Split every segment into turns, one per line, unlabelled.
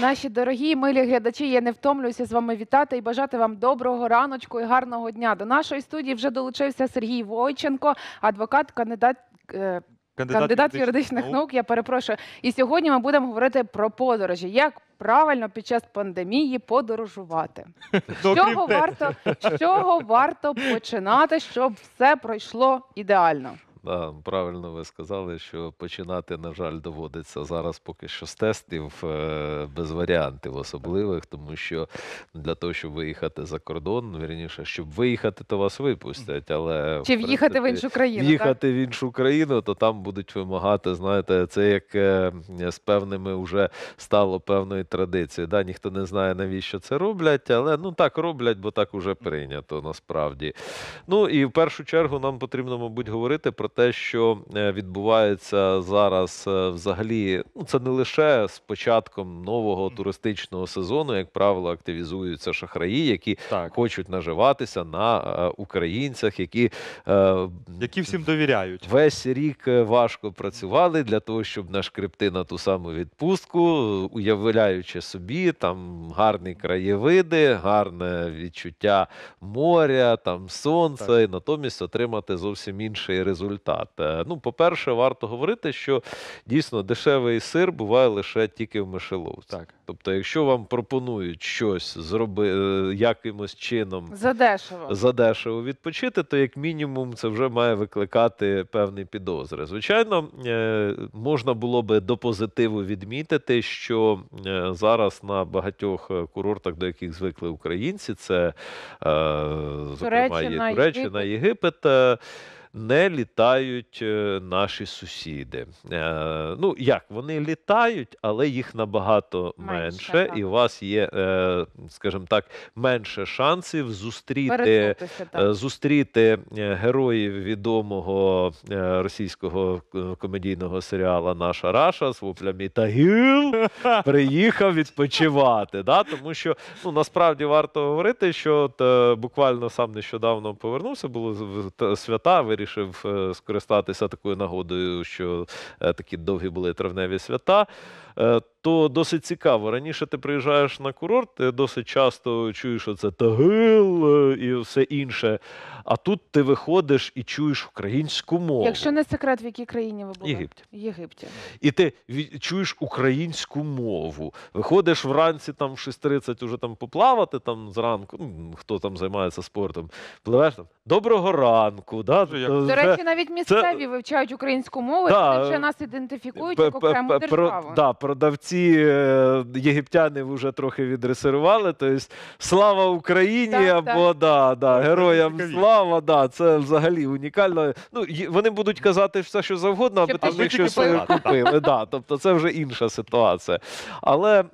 Наші дорогі милі глядачі, я не втомлююся з вами вітати і бажати вам доброго раночку і гарного дня. До нашої студії вже долучився Сергій Войченко, адвокат, кандидат. е, Кандидат, юридичних наук. Я перепрошую. І сьогодні ми будемо говорити про подорожі. Як правильно під час пандемії подорожувати?
З з чого
варто починати, щоб все пройшло ідеально?
Да, правильно ви сказали, що починати, на жаль, доводиться зараз поки що з тестів е, без варіантів особливих, тому що для того, щоб виїхати за кордон, вірніше, щоб виїхати, то вас випустять. Але чи в'їхати в іншу країну? В'їхати в іншу країну, то там будуть вимагати. Знаєте, це як е, з певними вже стало певною традицією. Да, ніхто не знає навіщо це роблять, але ну так роблять, бо так уже прийнято насправді. Ну і в першу чергу нам потрібно, мабуть, говорити про те, що е, відбувається зараз, е, взагалі, ну це не лише з початком нового туристичного сезону, як правило, активізуються шахраї, які так. хочуть наживатися на е, українцях, які які всім довіряють весь рік важко працювали для того, щоб нашкрипти на ту саму відпустку, уявляючи собі там гарні краєвиди, гарне відчуття моря, там сонце, так. і натомість отримати зовсім інший результат штат. Е, ну, по-перше, варто говорити, що дійсно дешевий сир буває лише тільки в мишеловці. Так. Тобто, якщо вам пропонують щось зробити е, якимось чином
задешево
задешево відпочити, то як мінімум це вже має викликати певні підозри. Звичайно, е, можна було би до позитиву відмітити, що зараз на багатьох курортах, до яких звикли українці, це зокрема Туреччина, Єгипет. Єгипет не літають е, наші сусіди. Е, ну як вони літають, але їх набагато менше, і у вас є, е, скажімо так, менше шансів зустріти героїв відомого російського комедійного серіала Наша Раша з воплями «Тагіл» приїхав відпочивати. Тому що ну, насправді варто говорити, що буквально сам нещодавно повернувся, було свята вирішив е, скористатися такою нагодою, що е, такі довгі були травневі свята. Е, то досить цікаво. Раніше ти приїжджаєш на курорт, ти досить часто чуєш, що це тагил е, і все інше. А тут ти виходиш і чуєш українську мову. Якщо
не секрет, в якій країні ви були? Єгипті. Єгипті.
І ти чуєш українську мову. Виходиш вранці там в 6.30 уже там поплавати там зранку, ну, хто там займається спортом, пливеш там. Доброго ранку. Да? До речі, навіть місцеві
це... вивчають українську мову, да. вже нас ідентифікують як окрему державу.
Да, продавці ці е, єгиптяни вже трохи відресерували. Тобто, слава Україні! Так, або так. Да, да, героям слава, да, це взагалі унікально. Ну, Вони будуть казати все, що завгодно, аби там ми щось купили. Да, Тобто це вже інша ситуація. Але е,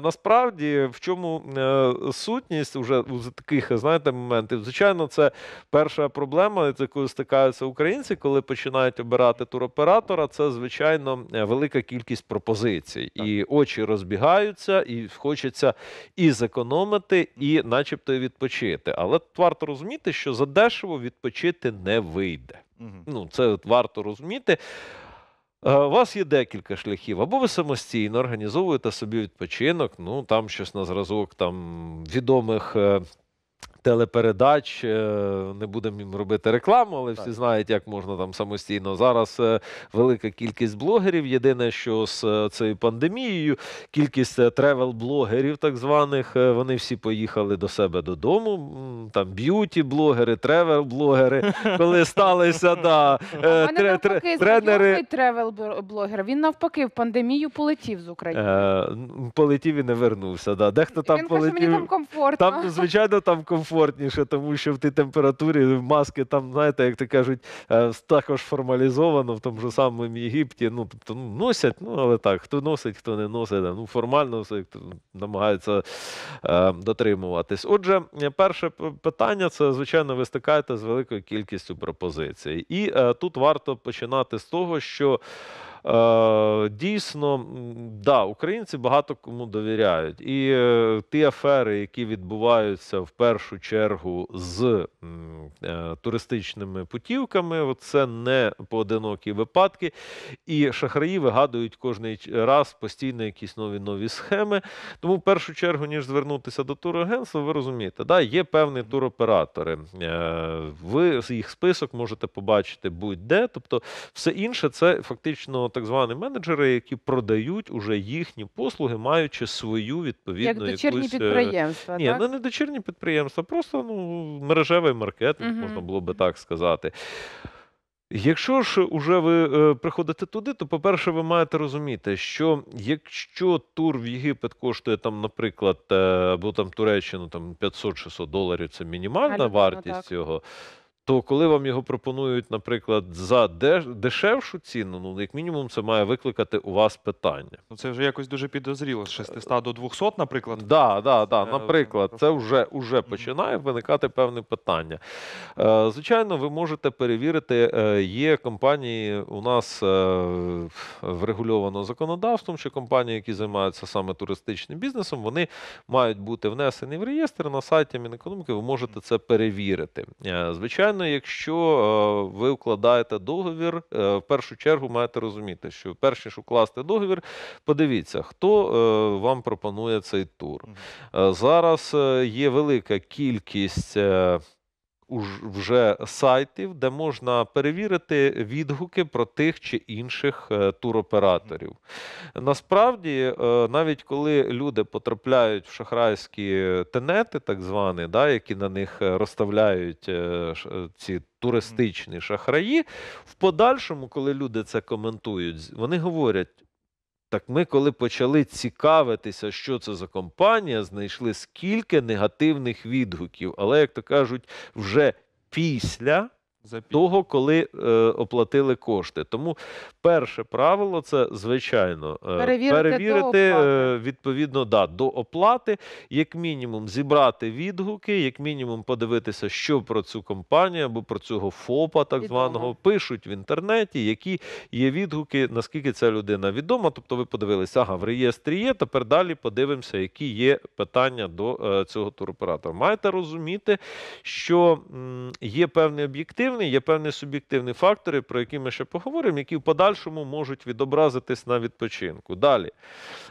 насправді в чому е, сутність вже у таких знаєте, моментів, звичайно, це перша проблема, з якою стикаються українці, коли починають обирати туроператора, це звичайно велика кількість пропозицій. І очі розбігаються, і хочеться і зекономити, і, начебто, відпочити. Але варто розуміти, що задешево відпочити не вийде. Угу. Ну, це варто розуміти. Е, у вас є декілька шляхів, або ви самостійно організовуєте собі відпочинок, ну там щось на зразок там відомих е, телепередач. Е, не будемо їм робити рекламу, але всі знають, як можна там самостійно. Зараз е, велика кількість блогерів. Єдине, що з е, цією пандемією, кількість тревел-блогерів, так званих, вони всі поїхали до себе додому. Там б'юті-блогери, тревел-блогери, коли сталися да, тре, тре, тренери.
тревел-блогер. Він навпаки в пандемію полетів з України.
Полетів і не вернувся. Да. Дехто там він каже, полетів. мені там
комфортно. Там,
звичайно, там комфортно комфортніше, тому що в тій температурі маски там, знаєте, як то кажуть, е, також формалізовано в тому ж самому Єгипті. Ну, тобто ну, носять, ну але так, хто носить, хто не носить. Ну, формально все намагається е, дотримуватись. Отже, перше питання це, звичайно, ви стикаєте з великою кількістю пропозицій. І е, тут варто починати з того, що. Е, дійсно, да, українці багато кому довіряють. І е, ті афери, які відбуваються в першу чергу з е, туристичними путівками, це не поодинокі випадки. І шахраї вигадують кожний раз постійно якісь нові нові схеми. Тому, в першу чергу, ніж звернутися до турагентства, ви розумієте, да, є певні туроператори. Ви їх список можете побачити будь-де. Тобто, все інше це фактично так звані менеджери, які продають уже їхні послуги, маючи свою відповідну Як дочірні якусь... Е, підприємства. Ні, так? не дочірні підприємства, просто ну, мережевий маркетинг, угу. можна було би так сказати. Якщо ж уже ви е, приходите туди, то по-перше, ви маєте розуміти, що якщо тур в Єгипет коштує там, наприклад, е, або там Туреччину там 500-600 доларів, це мінімальна Галібно, вартість так. його. То коли вам його пропонують, наприклад, за дешевшу ціну, ну як мінімум, це має викликати у вас питання. Ну, це вже якось дуже підозріло з 600 до 200, наприклад. Так, да, да, да, наприклад, це вже вже починає виникати певне питання. Е, звичайно, ви можете перевірити, е, є компанії у нас е, врегульовано законодавством, що компанії, які займаються саме туристичним бізнесом, вони мають бути внесені в реєстр на сайті Мінекономіки. Ви можете це перевірити. Звичайно звичайно, якщо е, ви вкладаєте договір, е, в першу чергу маєте розуміти, що перш ніж укласти договір, подивіться, хто е, вам пропонує цей тур. Зараз є велика кількість вже сайтів, де можна перевірити відгуки про тих чи інших е, туроператорів. Насправді, е, навіть коли люди потрапляють в шахрайські тенети, так звані, да, які на них е, розставляють ці. Туристичні шахраї в подальшому, коли люди це коментують, вони говорять: так ми, коли почали цікавитися, що це за компанія, знайшли скільки негативних відгуків. Але, як то кажуть, вже після того, коли е, оплатили кошти. Тому перше правило це звичайно е, перевірити, перевірити е, відповідно да, до оплати, як мінімум, зібрати відгуки, як мінімум, подивитися, що про цю компанію або про цього ФОПа, так Відомо. званого, пишуть в інтернеті, які є відгуки, наскільки ця людина відома. Тобто, ви подивилися, ага, в реєстрі є. Тепер далі подивимося, які є питання до е, цього туроператора. Маєте розуміти, що м, є певний об'єктив об'єктивний, є певні суб'єктивні фактори, про які ми ще поговоримо, які в подальшому можуть відобразитись на відпочинку. Далі,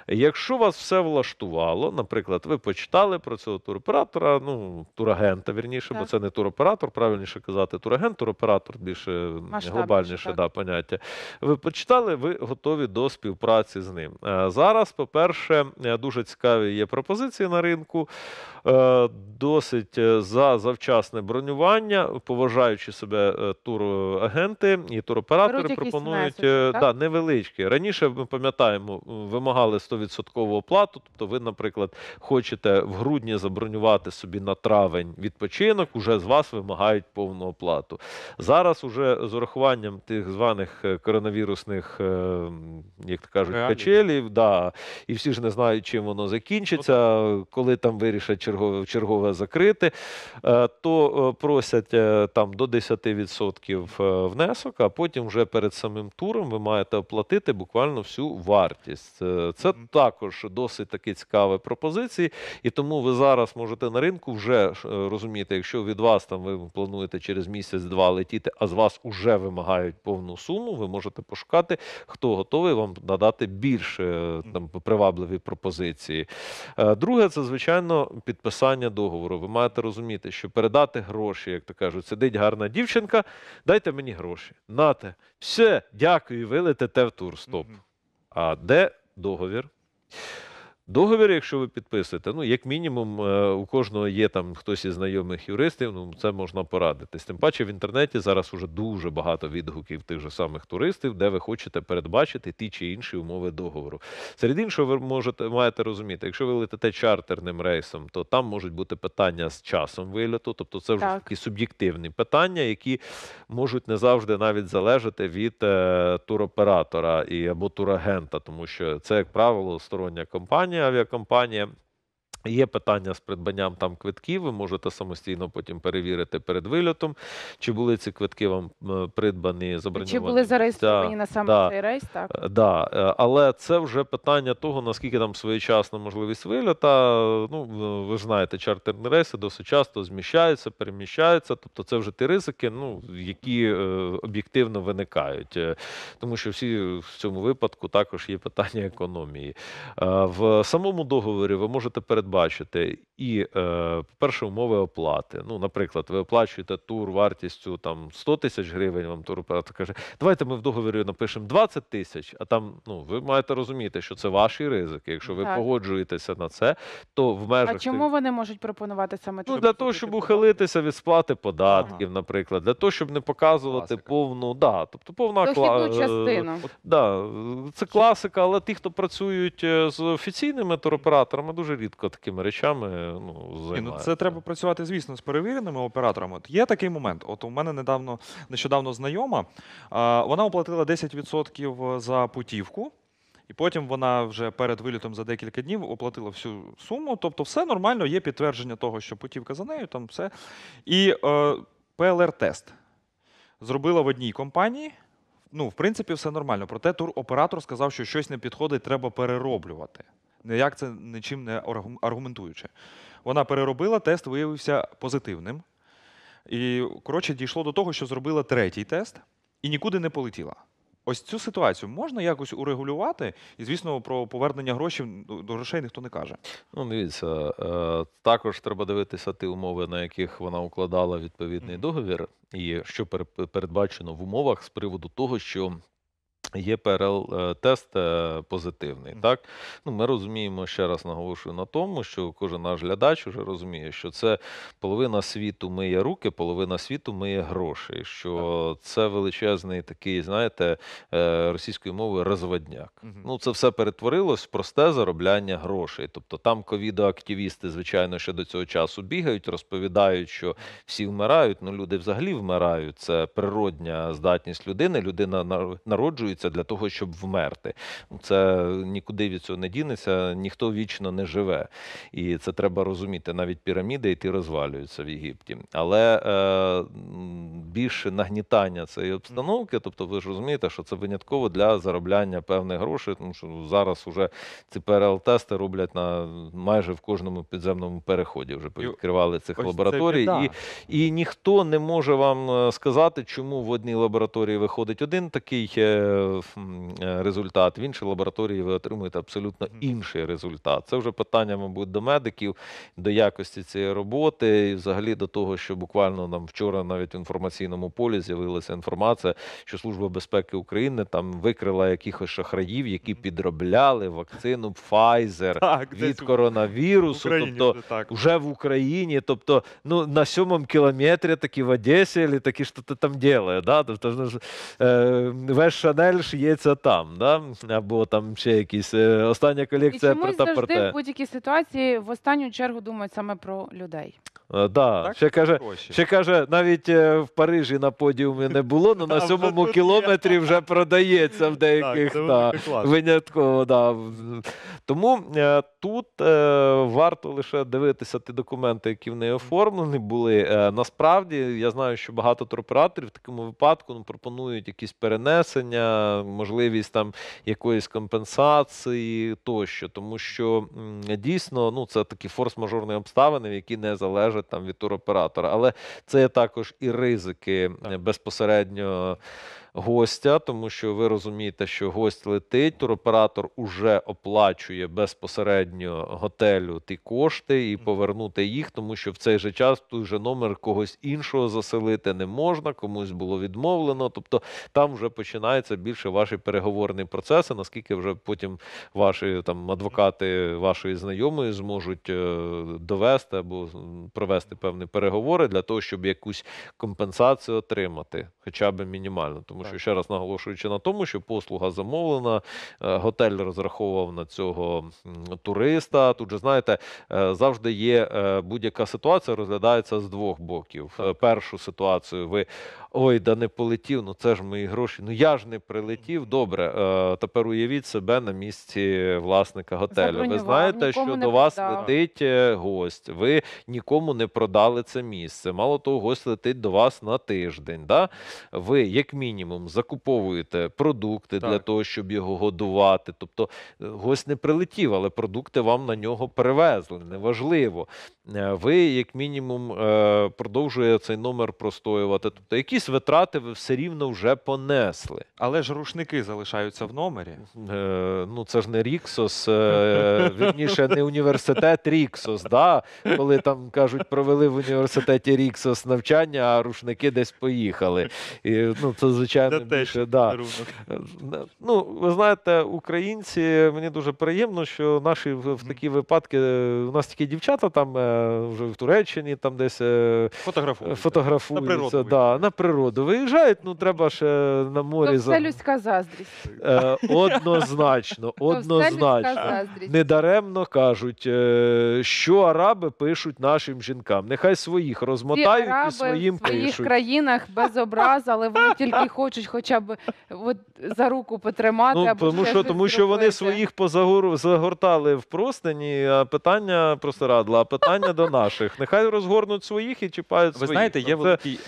якщо вас все влаштувало, наприклад, ви почитали про цього туроператора, ну турагента, вірніше, так. бо це не туроператор, правильніше казати, турагент, туроператор більше Масштаб, глобальніше так. да, поняття. Ви почитали, ви готові до співпраці з ним. Е, зараз, по-перше, е, дуже цікаві є пропозиції на ринку, е, досить за завчасне бронювання, поважаючи себе себе е, турагенти і туроператори пропонують е, да, невеличкі. Раніше ми пам'ятаємо, вимагали 100% оплату. Тобто, ви, наприклад, хочете в грудні забронювати собі на травень відпочинок, уже з вас вимагають повну оплату. Зараз уже з урахуванням тих званих е, коронавірусних, як то кажуть, Реально. качелів, да, і всі ж не знають, чим воно закінчиться, ну, коли там вирішать чергове, чергове закрити, то просять там до 10 10% е, внесок, а потім вже перед самим туром ви маєте оплатити буквально всю вартість. Е, це також досить такі цікаві пропозиції, і тому ви зараз можете на ринку вже е, розуміти, якщо від вас там ви плануєте через місяць-два летіти, а з вас вже вимагають повну суму. Ви можете пошукати, хто готовий вам надати більше там привабливі пропозиції. Друге, це звичайно підписання договору. Ви маєте розуміти, що передати гроші, як то кажуть, сидить гарна дівчина. Шевченка, дайте мені гроші. Нате, все, дякую, ви в тур. Стоп. А де договір? Договір, якщо ви підписуєте, ну як мінімум, е, у кожного є там хтось із знайомих юристів, ну це можна порадитись. Тим паче в інтернеті зараз уже дуже багато відгуків тих же самих туристів, де ви хочете передбачити ті чи інші умови договору. Серед іншого, ви можете маєте розуміти, якщо ви летите чартерним рейсом, то там можуть бути питання з часом виліту, тобто це вже так. такі суб'єктивні питання, які можуть не завжди навіть залежати від е, туроператора і або турагента, тому що це, як правило, стороння компанія авіакомпанія Є питання з придбанням там квитків, ви можете самостійно потім перевірити перед вильотом, чи були ці квитки вам придбані, заброньовані. Чи були зареєстровані на саме цей рейс, так? Е, да. Е, але це вже питання того, наскільки там своєчасна можливість вильота. Ну, ви знаєте, чартерні рейси досить часто зміщаються, переміщаються. Тобто це вже ті ризики, ну, які е, об'єктивно виникають. Тому що всі в цьому випадку також є питання економії. в самому договорі ви можете передбачити бачити. І е, перше умови оплати. Ну, наприклад, ви оплачуєте тур вартістю там 100 тисяч гривень. Вам туроператор каже, давайте ми в договорі напишемо 20 тисяч. А там ну ви маєте розуміти, що це ваші ризики. Якщо ви погоджуєтеся на це, то в межах а чому
вони можуть пропонувати саме Ну, для
того, щоб ухилитися від сплати податків, наприклад, для того, щоб не показувати повну да, тобто повна кла... Е, частину. Да, Це класика, але ті, хто працюють е, з офіційними туроператорами,
дуже рідко такими речами ну, займає. Ну, це треба працювати, звісно, з перевіреними операторами. От Є такий момент. От у мене недавно нещодавно знайома. Вона оплатила 10% за путівку. І потім вона вже перед вилітом за декілька днів оплатила всю суму. Тобто, все нормально, є підтвердження того, що путівка за нею, там все. І е, ПЛР-тест зробила в одній компанії. Ну, в принципі, все нормально. Проте туроператор сказав, що щось не підходить, треба перероблювати. Ніяк це нічим не аргументуючи. Вона переробила, тест виявився позитивним. І, коротше, дійшло до того, що зробила третій тест і нікуди не полетіла. Ось цю ситуацію можна якось урегулювати, і звісно, про повернення грошей до грошей ніхто не каже.
Ну, дивіться, е, також треба дивитися ті умови, на яких вона укладала відповідний mm -hmm. договір, і що передбачено в умовах з приводу того, що Є ПРЛ-тест е, е, позитивний. Так ну ми розуміємо ще раз наголошую на тому, що кожен наш глядач вже розуміє, що це половина світу миє руки, половина світу миє гроші. Що це величезний такий, знаєте, е, російською мовою розводняк. Ну це все перетворилось в просте заробляння грошей. Тобто там ковідоактивісти, звичайно, ще до цього часу бігають, розповідають, що всі вмирають. Ну люди взагалі вмирають. Це природня здатність людини. Людина народжується вбиваються для того, щоб вмерти. Це нікуди від цього не дінеться, ніхто вічно не живе. І це треба розуміти. Навіть піраміди йти розвалюються в Єгипті. Але е, більше нагнітання цієї обстановки, тобто ви ж розумієте, що це винятково для заробляння певних грошей, тому що зараз вже ці ПРЛ-тести роблять на майже в кожному підземному переході. Вже відкривали цих Ось лабораторій, це, і, і ніхто не може вам е, сказати, чому в одній лабораторії виходить один такий е, Е, е, результат, в іншій лабораторії ви отримуєте абсолютно інший результат. Це вже питання, мабуть, до медиків, до якості цієї роботи, і взагалі до того, що буквально нам вчора навіть в інформаційному полі з'явилася інформація, що служба безпеки України там викрила якихось шахраїв, які підробляли вакцину Pfizer так, від коронавірусу. В Україні, тобто так. вже в Україні, тобто ну на сьомому кілометрі такі в Одесі, такі що ти там ділає. Да? Тобто, е, весь Шанель залиш яйця там, да? або там ще якісь е, остання колекція про та проте завжди в
будь-якій ситуації в останню чергу думають саме про людей.
Е, Да. Так, Ще каже, ще каже, навіть е, в Парижі на подіумі не було, але ну, на сьомому кілометрі вже продається в деяких. це да. Винятково, да. Тому е, тут е, варто лише дивитися ті документи, які в неї оформлені були. Е, насправді я знаю, що багато туроператорів в такому випадку ну, пропонують якісь перенесення, можливість там якоїсь компенсації тощо, тому що дійсно ну це такі форс-мажорні обставини, які не залежать там від туроператора. Але це також і ризики безпосередньо гостя, тому що ви розумієте, що гость летить, туроператор уже оплачує безпосередньо готелю ті кошти і повернути їх, тому що в цей же час той же номер когось іншого заселити не можна, комусь було відмовлено. Тобто там вже починаються більше ваші переговорні процеси, наскільки вже потім ваші там адвокати вашої знайомої зможуть е, довести або провести певні переговори для того, щоб якусь компенсацію отримати, хоча б мінімально. Тому тому так. що ще раз наголошуючи на тому, що послуга замовлена, е, готель розраховував на цього туриста. Тут же знаєте, е, завжди є е, будь-яка ситуація, розглядається з двох боків. Так. Першу ситуацію ви ой, да не полетів, ну це ж мої гроші. Ну я ж не прилетів. Добре, тепер уявіть себе на місці власника готелю. Ви знаєте, що до вас продав. летить гость. Ви нікому не продали це місце. Мало того, гость летить до вас на тиждень. Да? Ви як мінімум кордоном, закуповуєте продукти так. для того, щоб його годувати. Тобто е, гость не прилетів, але продукти вам на нього перевезли. Неважливо. Е, ви, як мінімум, е, продовжує цей номер простоювати. Тобто якісь витрати ви все рівно вже понесли. Але ж рушники залишаються в номері. Е, ну це ж не Ріксос, вірніше, не університет Ріксос. да? Коли там кажуть, провели в університеті Ріксос навчання, а рушники десь поїхали. І, ну, Це звичайно да, більше. Да. Ну, ви знаєте, українці мені дуже приємно, що наші в такі випадки у нас такі дівчата там вже в Туреччині, там десь фотографуються. Е, фотографуються на природу, да, на природу. Виїжджають, ну треба ще на морі. Це ну,
людська заздрість.
Е, однозначно, однозначно. Недаремно кажуть, е, що араби пишуть нашим жінкам. Нехай своїх розмотають Ці і своїм пишуть. в своїх пишуть.
країнах без образ, але вони тільки хочуть хоча б от за руку потримати. Ну, або Тому що тому
що вони своїх позагортали в простині, а
питання просто радла, а питання питання до наших. Нехай розгорнуть своїх і чіпають. своїх. Ви знаєте, є великий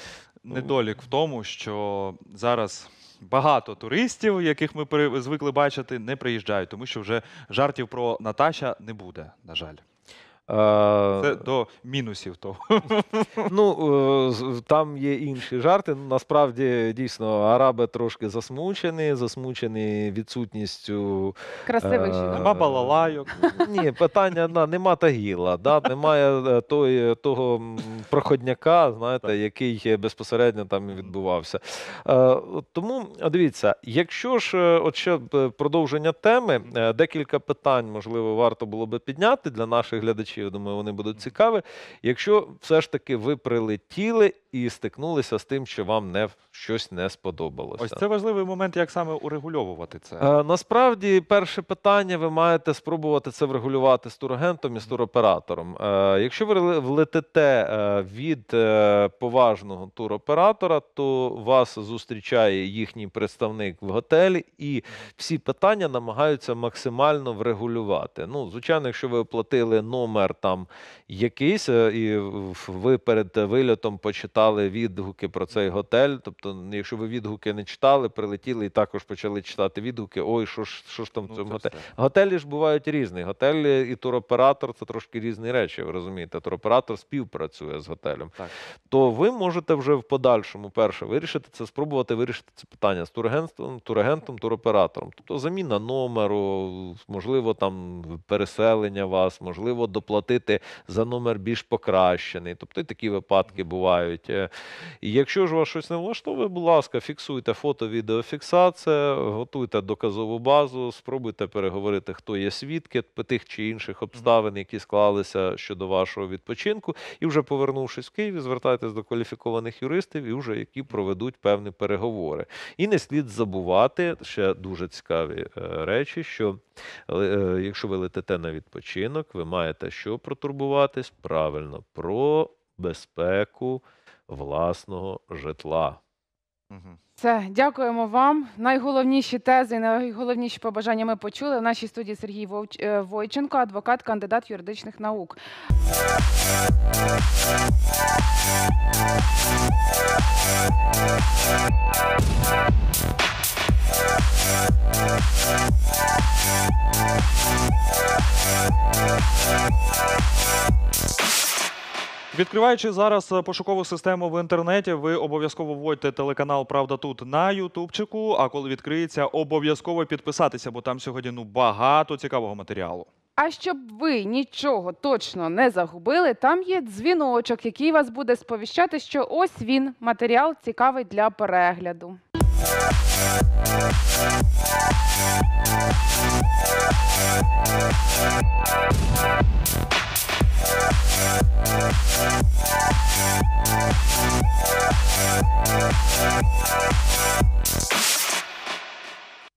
ну. недолік в тому, що зараз. Багато туристів, яких ми звикли бачити, не приїжджають, тому що вже жартів про Наташа не буде, на жаль.
Е, Це
до мінусів того.
Ну, е, там є інші жарти. Ну, насправді, дійсно, араби трошки засмучені, засмучені відсутністю. Красивих е, жінок. Нема балалайок. Ні, питання одна, нема тагіла, немає того проходняка, знаєте, який безпосередньо там відбувався. Тому дивіться, якщо ж от ще продовження теми, декілька питань, можливо, варто було би підняти для наших глядачів речі. Я думаю, вони будуть цікаві. Якщо все ж таки ви прилетіли і стикнулися з тим, що вам не щось не сподобалося. Ось це важливий момент, як саме урегульовувати це. Е, насправді, перше питання, ви маєте спробувати це врегулювати з турагентом і з туроператором. Е, якщо ви влетите е, від е, поважного туроператора, то вас зустрічає їхній представник в готелі, і всі питання намагаються максимально врегулювати. Ну, звичайно, якщо ви оплатили номер там якийсь, е, і ви перед вильотом почитали читали відгуки про цей готель. Тобто, якщо ви відгуки не читали, прилетіли і також почали читати відгуки. Ой, що ж що ж там в ну, цьому готелі? Готелі ж бувають різні. Готель і туроператор це трошки різні речі. Ви розумієте, туроператор співпрацює з готелем. Так. То ви можете вже в подальшому перше вирішити це, спробувати вирішити це питання з турагентством, турагентом, туроператором. Тобто заміна номеру, можливо, там переселення вас, можливо, доплатити за номер більш покращений. Тобто і такі випадки бувають. Е, якщо ж вас щось не влаштовує, будь ласка, фіксуйте фото, відеофіксація, готуйте доказову базу, спробуйте переговорити, хто є свідки тих чи інших обставин, які склалися щодо вашого відпочинку. І вже повернувшись в Києві, звертайтесь до кваліфікованих юристів і вже які проведуть певні переговори. І не слід забувати ще дуже цікаві е, речі, що е, якщо ви летите на відпочинок, ви маєте що протурбуватись правильно про безпеку власного житла.
Все, дякуємо вам. Найголовніші тези, найголовніші побажання ми почули в нашій студії Сергій Вовч... Е, Войченко, адвокат, кандидат юридичних наук. We'll
be right back. Відкриваючи зараз е, пошукову систему в інтернеті, ви обов'язково вводьте телеканал Правда тут на Ютубчику. А коли відкриється, обов'язково підписатися, бо там сьогодні ну багато цікавого матеріалу.
А щоб ви нічого точно не загубили, там є дзвіночок, який вас буде сповіщати, що ось він матеріал цікавий для перегляду. We'll